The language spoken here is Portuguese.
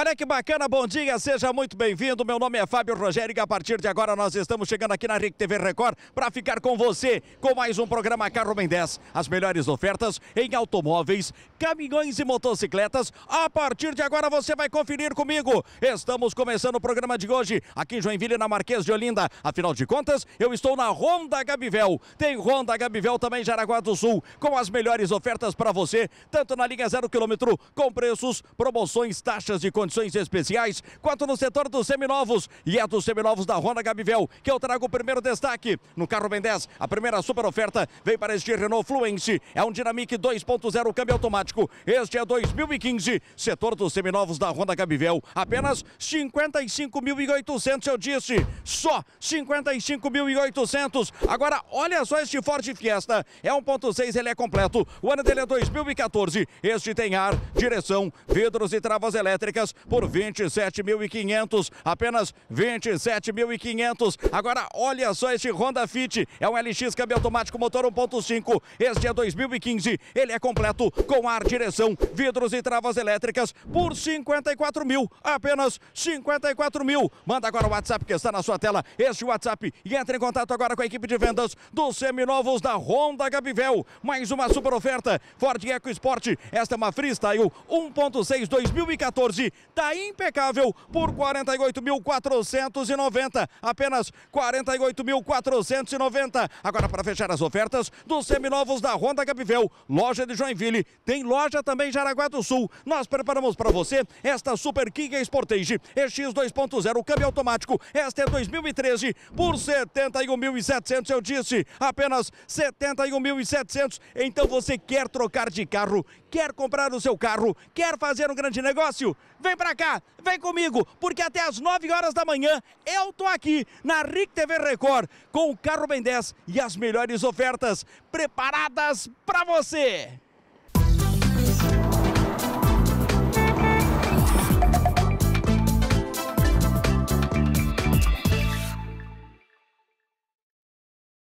Olha que bacana, bom dia, seja muito bem-vindo. Meu nome é Fábio Rogério e a partir de agora nós estamos chegando aqui na RIC TV Record para ficar com você com mais um programa Carro Bem 10. As melhores ofertas em automóveis, caminhões e motocicletas. A partir de agora você vai conferir comigo. Estamos começando o programa de hoje aqui em Joinville, na Marquês de Olinda. Afinal de contas, eu estou na Honda Gabivel. Tem Honda Gabivel também em Jaraguá do Sul com as melhores ofertas para você, tanto na linha zero quilômetro com preços, promoções, taxas de condições condições especiais. quanto no setor dos seminovos e é dos seminovos da Ronda Gabivel que eu trago o primeiro destaque. No carro Ben 10, a primeira super oferta vem para este Renault Fluence. É um Dynamic 2.0 câmbio automático. Este é 2015, setor dos seminovos da Ronda Gabivel. Apenas 55.800, eu disse. Só 55.800. Agora, olha só este Ford Fiesta. É 1.6, ele é completo. O ano dele é 2014. Este tem ar, direção, vidros e travas elétricas, por 27.500, apenas 27.500. Agora olha só este Honda Fit, é um LX câmbio automático motor 1.5. Este é 2015, ele é completo com ar, direção, vidros e travas elétricas por 54 mil, apenas 54 mil. Manda agora o WhatsApp que está na sua tela, este WhatsApp e entre em contato agora com a equipe de vendas dos seminovos da Honda Gabivel. Mais uma super oferta, Ford Eco Sport esta é uma Freestyle 1.6 2014 Tá impecável por 48.490. Apenas 48.490. Agora para fechar as ofertas dos seminovos da Honda Capiveu, loja de Joinville. Tem loja também em Jaraguá do Sul. Nós preparamos para você esta Super King Sportage EX 2.0 câmbio automático. Esta é 2013 por 71.700 eu disse, apenas 71.700. Então você quer trocar de carro, quer comprar o seu carro, quer fazer um grande negócio? Vem vem pra cá, vem comigo, porque até às 9 horas da manhã eu tô aqui na RIC TV Record com o carro Ben 10 e as melhores ofertas preparadas para você.